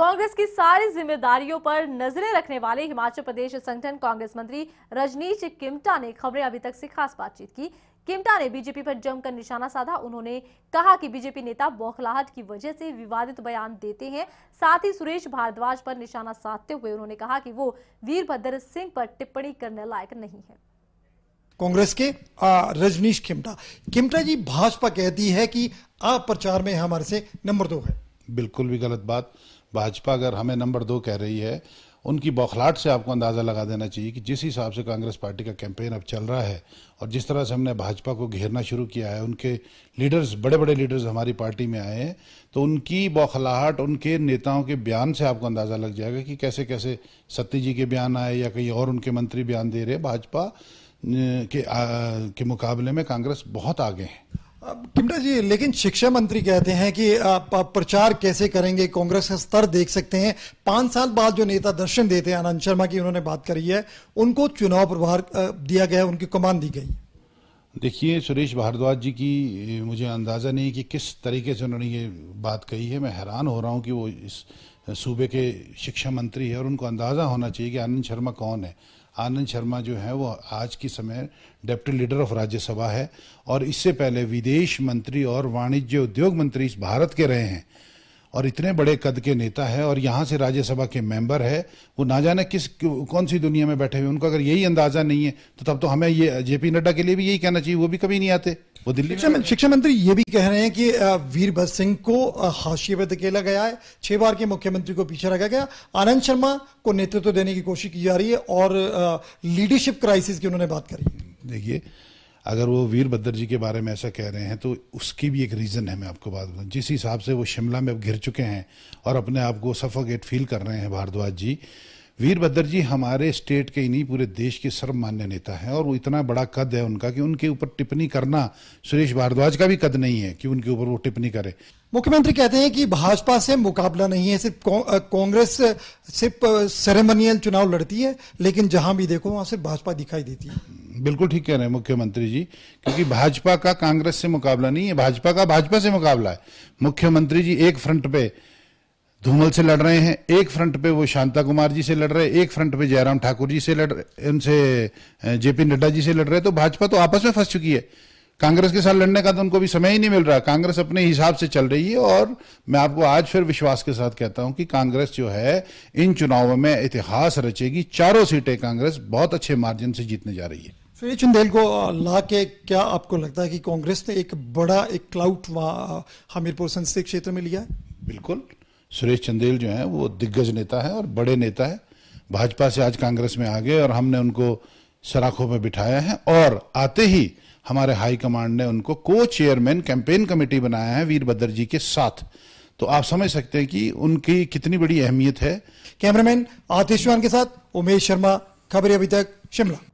कांग्रेस की सारी जिम्मेदारियों पर नजरें रखने वाले हिमाचल प्रदेश संगठन कांग्रेस मंत्री रजनीश किमटा ने खबरें अभी तक से खास बातचीत की किमटा ने बीजेपी पर जमकर निशाना साधा उन्होंने कहा कि बीजेपी नेता बौखलाहट की वजह से विवादित बयान देते हैं साथ ही सुरेश भारद्वाज पर निशाना साधते हुए उन्होंने कहा कि वो वीरभद्र सिंह पर टिप्पणी करने लायक नहीं है कांग्रेस के रजनीश किमटा किमटा जी भाजपा कहती है कि आप प्रचार में हमारे से नंबर दो है बिल्कुल भी गलत बात भाजपा अगर हमें नंबर दो कह रही है उनकी बौखलाट से आपको अंदाज़ा लगा देना चाहिए कि जिस हिसाब से कांग्रेस पार्टी का कैंपेन अब चल रहा है और जिस तरह से हमने भाजपा को घेरना शुरू किया है उनके लीडर्स बड़े बड़े लीडर्स हमारी पार्टी में आए हैं तो उनकी बौखलाहट उनके नेताओं के बयान से आपको अंदाज़ा लग जाएगा कि कैसे कैसे सत्ती जी के बयान आए या कहीं और उनके मंत्री बयान दे रहे भाजपा के, के मुकाबले में कांग्रेस बहुत आगे है किमटा जी लेकिन शिक्षा मंत्री कहते हैं कि आप प्रचार कैसे करेंगे कांग्रेस का स्तर देख सकते हैं पांच साल बाद जो नेता दर्शन देते हैं आनंद शर्मा की उन्होंने बात करी है उनको चुनाव प्रभार दिया गया उनकी कमान दी गई देखिए सुरेश भारद्वाज जी की मुझे अंदाज़ा नहीं कि किस तरीके से उन्होंने ये बात कही है मैं हैरान हो रहा हूँ कि वो इस सूबे के शिक्षा मंत्री है और उनको अंदाज़ा होना चाहिए कि आनंद शर्मा कौन है आनंद शर्मा जो है वो आज की समय डेप्टी लीडर ऑफ राज्यसभा है और इससे पहले विदेश मंत्री और वाणिज्य उद्योग मंत्री इस भारत के रहे हैं और इतने बड़े कद के नेता है और यहाँ से राज्यसभा के मेंबर है वो ना जाने किस कौन सी दुनिया में बैठे हुए उनका अगर यही अंदाजा नहीं है तो तब तो हमें ये जेपी नड्डा के लिए भी यही कहना चाहिए वो भी कभी नहीं आते वो दिल्ली शिक्षा, शिक्षा मंत्री ये भी कह रहे हैं कि वीरभद्र सिंह को हाशिए पर धकेला गया है छह बार के मुख्यमंत्री को पीछे रखा गया आनंद शर्मा को नेतृत्व देने की कोशिश की जा रही है और लीडरशिप क्राइसिस की उन्होंने बात करी देखिए अगर वो वीरभद्र जी के बारे में ऐसा कह रहे हैं तो उसकी भी एक रीज़न है मैं आपको बात बताऊँ जिस हिसाब से वो शिमला में अब घिर चुके हैं और अपने आप को सफोगेट फील कर रहे हैं भारद्वाज जी वीरभद्र जी हमारे स्टेट के ही नहीं पूरे देश के सर्वमान्य नेता हैं और वो इतना बड़ा कद है उनका कि उनके ऊपर टिप्पणी करना सुरेश भारद्वाज का भी कद नहीं है कि उनके ऊपर वो टिप्पणी करे मुख्यमंत्री कहते हैं कि भाजपा से मुकाबला नहीं है सिर्फ कांग्रेस सिर्फ सेरेमोनियल चुनाव लड़ती है लेकिन जहां भी देखो वहां सिर्फ भाजपा दिखाई देती है बिल्कुल ठीक कह रहे हैं मुख्यमंत्री जी क्योंकि भाजपा का कांग्रेस से मुकाबला नहीं है भाजपा का भाजपा से मुकाबला है मुख्यमंत्री जी एक फ्रंट पे धूमल से लड़ रहे हैं एक फ्रंट पे वो शांता कुमार जी से लड़ रहे हैं एक फ्रंट पे जयराम ठाकुर जी से लड़ रहे उनसे जेपी नड्डा जी से लड़ रहे हैं तो भाजपा तो आपस में फंस चुकी है कांग्रेस के साथ लड़ने का तो उनको भी समय ही नहीं मिल रहा कांग्रेस अपने हिसाब से चल रही है और मैं आपको आज फिर विश्वास के साथ कहता हूं कि कांग्रेस जो है इन चुनावों में इतिहास रचेगी चारों सीटें कांग्रेस बहुत अच्छे मार्जिन से जीतने जा रही है सुरेश चंदेल को ला के क्या आपको लगता है कि कांग्रेस ने एक बड़ा एक क्लाउट वहाँ हमीरपुर संसदीय क्षेत्र में लिया है बिल्कुल सुरेश चंदेल जो है वो दिग्गज नेता है और बड़े नेता है भाजपा से आज कांग्रेस में आ गए और हमने उनको सराखों में बिठाया है और आते ही हमारे हाई कमांड ने उनको को चेयरमैन कैंपेन कमेटी बनाया है वीरभद्र जी के साथ तो आप समझ सकते हैं कि उनकी कितनी बड़ी अहमियत है कैमरामैन आतिशवान के साथ उमेश शर्मा खबरें अभी तक शिमला